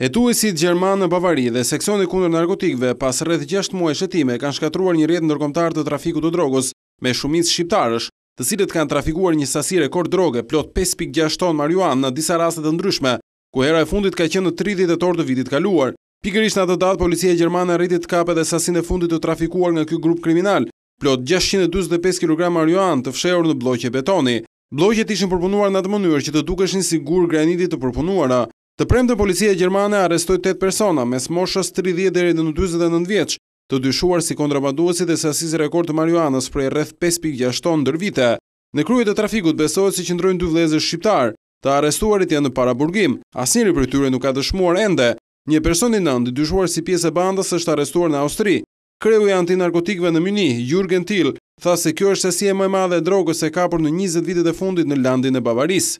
Hetuesit Gjerman në Bavari dhe seksoni kundër narkotikve pas rreth 6 muaj shëtime kanë shkatruar një rrjet ndërkombëtar të trafikut të drogës me shumicë shqiptarësh, të cilët kanë trafikuar një sasi rekord droge plot 5.6 ton marjuan në disa raste të ndryshme, ku hera e fundit ka qenë në 30 torë të vitit kaluar. Pikërisht në atë datë policia gjermane arriti rritit kape edhe sasinë e fundit të trafikuar nga ky grup kriminal, plot 645 kg marjuan të fshehur në blloqe betoni. Blloqet ishin përpunuar në atë mënyrë që të dukeshin sigur granitit të përpunuara. Të premë të policia Gjermane arestoj 8 persona, mes moshës 30 dhe në 29 vjeqë, të dyshuar si kontrabanduasit e sasis rekord të marihuanës prej rreth 5.6 tonë dër vite. Në kryet e trafikut besohet si qëndrojnë dy vleze shqiptar, të arestuarit janë në paraburgim, asnjëri për tyre nuk ka dëshmuar ende. Një personi nëndë dyshuar si pjesë e bandës është arestuar në Austri. Kreu i antinarkotikve në Myni, Jurgen Till, tha se kjo është sesie më madhe drogës e kapur në 20 vitet e fundit në landin e Bavaris.